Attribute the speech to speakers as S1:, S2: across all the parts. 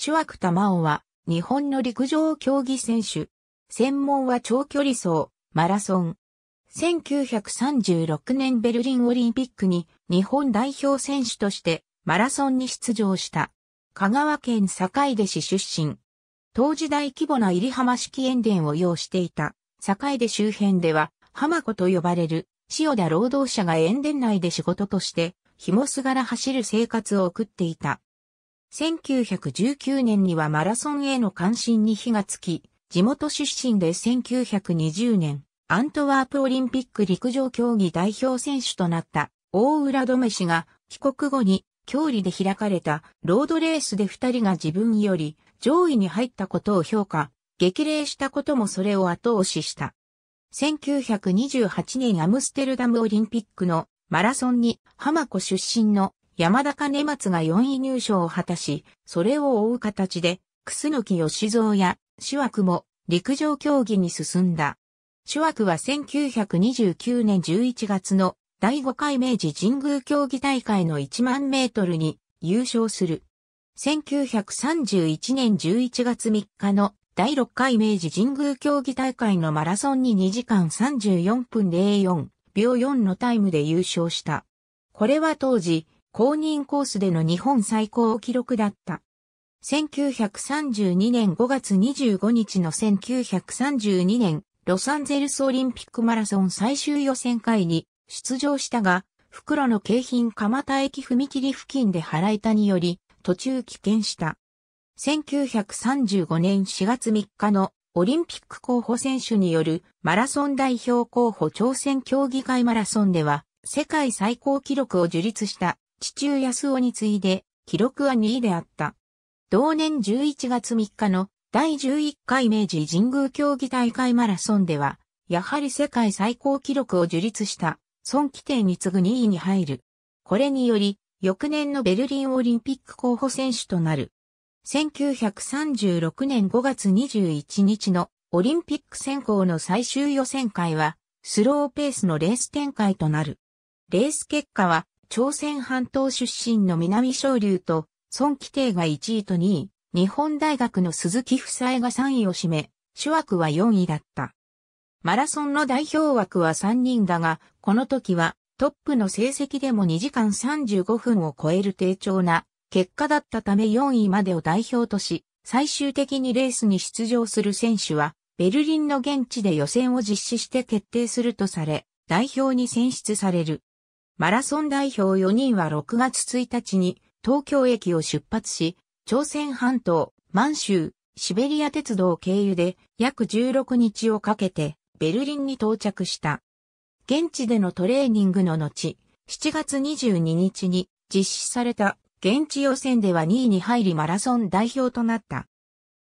S1: 主タ玉尾は、日本の陸上競技選手。専門は長距離走、マラソン。1936年ベルリンオリンピックに日本代表選手としてマラソンに出場した。香川県坂出市出身。当時大規模な入浜式塩田を要していた。坂出周辺では、浜子と呼ばれる、塩田労働者が塩田内で仕事として、紐すがら走る生活を送っていた。1919年にはマラソンへの関心に火がつき、地元出身で1920年、アントワープオリンピック陸上競技代表選手となった大浦留氏が帰国後に競技で開かれたロードレースで二人が自分より上位に入ったことを評価、激励したこともそれを後押しした。1928年アムステルダムオリンピックのマラソンに浜子出身の山田兼松が4位入賞を果たし、それを追う形で、楠木義蔵や主枠も陸上競技に進んだ。主枠は1929年11月の第5回明治神宮競技大会の1万メートルに優勝する。1931年11月3日の第6回明治神宮競技大会のマラソンに2時間34分04秒4のタイムで優勝した。これは当時、公認コースでの日本最高記録だった。1932年5月25日の1932年ロサンゼルスオリンピックマラソン最終予選会に出場したが、袋の京浜蒲田駅踏切付近で腹板により途中棄権した。1935年4月3日のオリンピック候補選手によるマラソン代表候補挑戦協議会マラソンでは世界最高記録を樹立した地中安尾に次いで、記録は2位であった。同年11月3日の第11回明治神宮競技大会マラソンでは、やはり世界最高記録を樹立した、孫規定に次ぐ2位に入る。これにより、翌年のベルリンオリンピック候補選手となる。1936年5月21日のオリンピック選考の最終予選会は、スローペースのレース展開となる。レース結果は、朝鮮半島出身の南昇龍と、孫規定が1位と2位、日本大学の鈴木夫妻が3位を占め、主枠は4位だった。マラソンの代表枠は3人だが、この時はトップの成績でも2時間35分を超える低調な結果だったため4位までを代表とし、最終的にレースに出場する選手は、ベルリンの現地で予選を実施して決定するとされ、代表に選出される。マラソン代表4人は6月1日に東京駅を出発し、朝鮮半島、満州、シベリア鉄道経由で約16日をかけてベルリンに到着した。現地でのトレーニングの後、7月22日に実施された現地予選では2位に入りマラソン代表となった。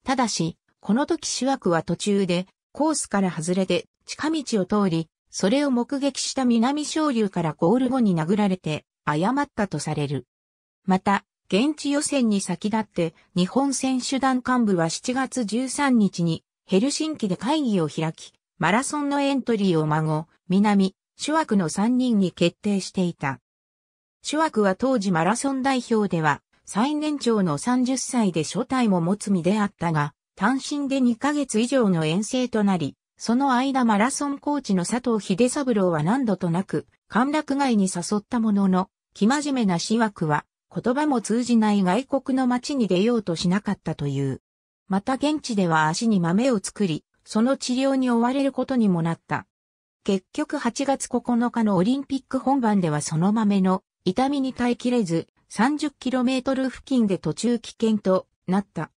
S1: ただし、この時主枠は途中でコースから外れて近道を通りそれを目撃した南昇流からゴール後に殴られて、誤ったとされる。また、現地予選に先立って、日本選手団幹部は7月13日に、ヘルシンキで会議を開き、マラソンのエントリーを孫、南、主枠の3人に決定していた。主枠は当時マラソン代表では、最年長の30歳で初代も持つ身であったが、単身で2ヶ月以上の遠征となり、その間マラソンコーチの佐藤秀三郎は何度となく、歓楽街に誘ったものの、生真面目な私枠は、言葉も通じない外国の街に出ようとしなかったという。また現地では足に豆を作り、その治療に追われることにもなった。結局8月9日のオリンピック本番ではその豆の痛みに耐えきれず、30km 付近で途中棄権となった。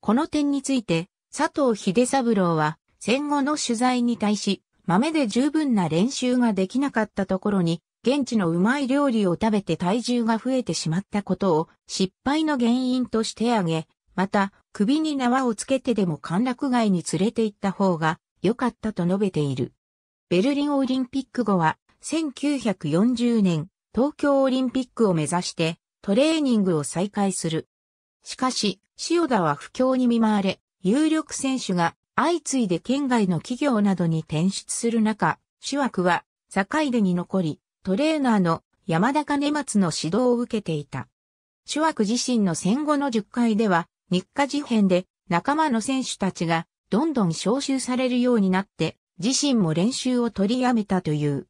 S1: この点について、佐藤秀三郎は、戦後の取材に対し、豆で十分な練習ができなかったところに、現地のうまい料理を食べて体重が増えてしまったことを失敗の原因として挙げ、また首に縄をつけてでも歓楽街に連れて行った方が良かったと述べている。ベルリンオリンピック後は1940年東京オリンピックを目指してトレーニングを再開する。しかし、塩田は不況に見舞われ、有力選手が相次いで県外の企業などに転出する中、主枠は坂出に残り、トレーナーの山田金松の指導を受けていた。主枠自身の戦後の10回では、日課事変で仲間の選手たちがどんどん招集されるようになって、自身も練習を取りやめたという。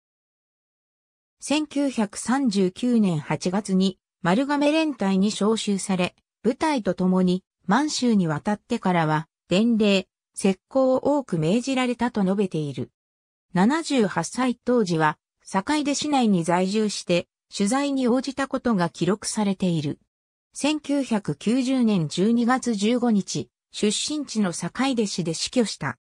S1: 1939年8月に丸亀連隊に招集され、部隊と共に満州に渡ってからは、伝令、石膏を多く命じられたと述べている。78歳当時は、坂出市内に在住して、取材に応じたことが記録されている。1990年12月15日、出身地の坂出市で死去した。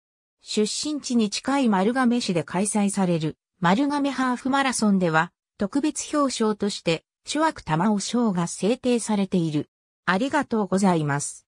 S1: 出身地に近い丸亀市で開催される丸亀ハーフマラソンでは、特別表彰として、諸悪玉尾賞が制定されている。ありがとうございます。